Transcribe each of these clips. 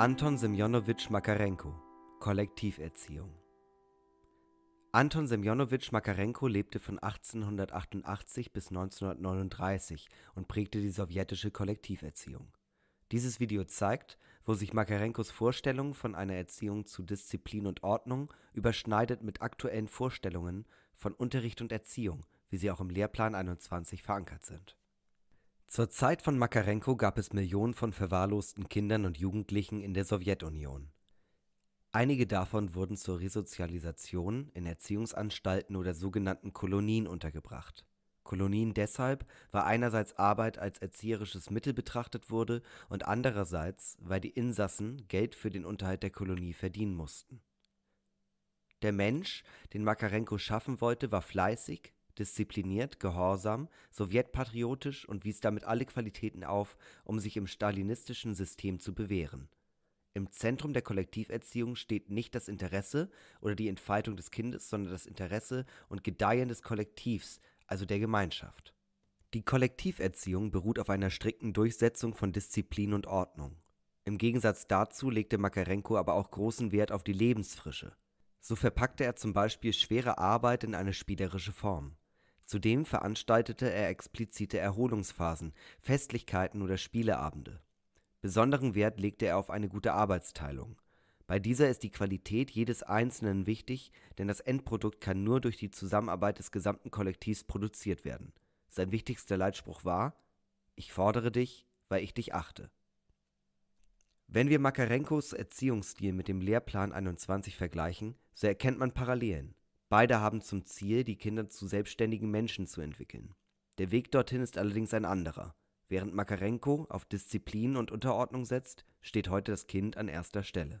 Anton Semjonowitsch Makarenko Kollektiverziehung Anton Semjonowitsch Makarenko lebte von 1888 bis 1939 und prägte die sowjetische Kollektiverziehung. Dieses Video zeigt, wo sich Makarenkos Vorstellung von einer Erziehung zu Disziplin und Ordnung überschneidet mit aktuellen Vorstellungen von Unterricht und Erziehung, wie sie auch im Lehrplan 21 verankert sind zur Zeit von Makarenko gab es Millionen von verwahrlosten Kindern und Jugendlichen in der Sowjetunion. Einige davon wurden zur Resozialisation in Erziehungsanstalten oder sogenannten Kolonien untergebracht. Kolonien deshalb, weil einerseits Arbeit als erzieherisches Mittel betrachtet wurde und andererseits, weil die Insassen Geld für den Unterhalt der Kolonie verdienen mussten. Der Mensch, den Makarenko schaffen wollte, war fleißig, diszipliniert, gehorsam, sowjetpatriotisch und wies damit alle Qualitäten auf, um sich im stalinistischen System zu bewähren. Im Zentrum der Kollektiverziehung steht nicht das Interesse oder die Entfaltung des Kindes, sondern das Interesse und Gedeihen des Kollektivs, also der Gemeinschaft. Die Kollektiverziehung beruht auf einer strikten Durchsetzung von Disziplin und Ordnung. Im Gegensatz dazu legte Makarenko aber auch großen Wert auf die Lebensfrische. So verpackte er zum Beispiel schwere Arbeit in eine spielerische Form. Zudem veranstaltete er explizite Erholungsphasen, Festlichkeiten oder Spieleabende. Besonderen Wert legte er auf eine gute Arbeitsteilung. Bei dieser ist die Qualität jedes Einzelnen wichtig, denn das Endprodukt kann nur durch die Zusammenarbeit des gesamten Kollektivs produziert werden. Sein wichtigster Leitspruch war: Ich fordere dich, weil ich dich achte. Wenn wir Makarenkos Erziehungsstil mit dem Lehrplan 21 vergleichen, so erkennt man Parallelen Beide haben zum Ziel, die Kinder zu selbstständigen Menschen zu entwickeln. Der Weg dorthin ist allerdings ein anderer. Während Makarenko auf Disziplin und Unterordnung setzt, steht heute das Kind an erster Stelle.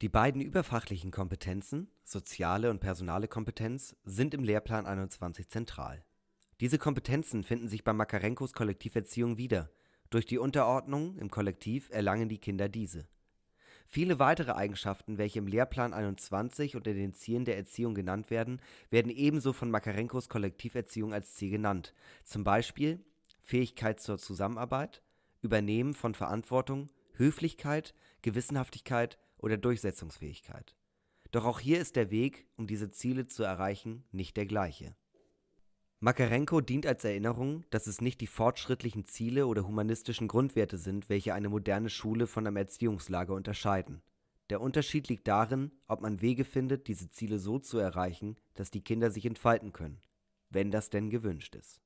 Die beiden überfachlichen Kompetenzen, soziale und personale Kompetenz, sind im Lehrplan 21 zentral. Diese Kompetenzen finden sich bei Makarenkos Kollektiverziehung wieder. Durch die Unterordnung im Kollektiv erlangen die Kinder diese. Viele weitere Eigenschaften, welche im Lehrplan 21 und in den Zielen der Erziehung genannt werden, werden ebenso von Makarenkos Kollektiverziehung als Ziel genannt, zum Beispiel Fähigkeit zur Zusammenarbeit, Übernehmen von Verantwortung, Höflichkeit, Gewissenhaftigkeit oder Durchsetzungsfähigkeit. Doch auch hier ist der Weg, um diese Ziele zu erreichen, nicht der gleiche Makarenko dient als Erinnerung, dass es nicht die fortschrittlichen Ziele oder humanistischen Grundwerte sind, welche eine moderne Schule von einem Erziehungslager unterscheiden. Der Unterschied liegt darin, ob man Wege findet, diese Ziele so zu erreichen, dass die Kinder sich entfalten können, wenn das denn gewünscht ist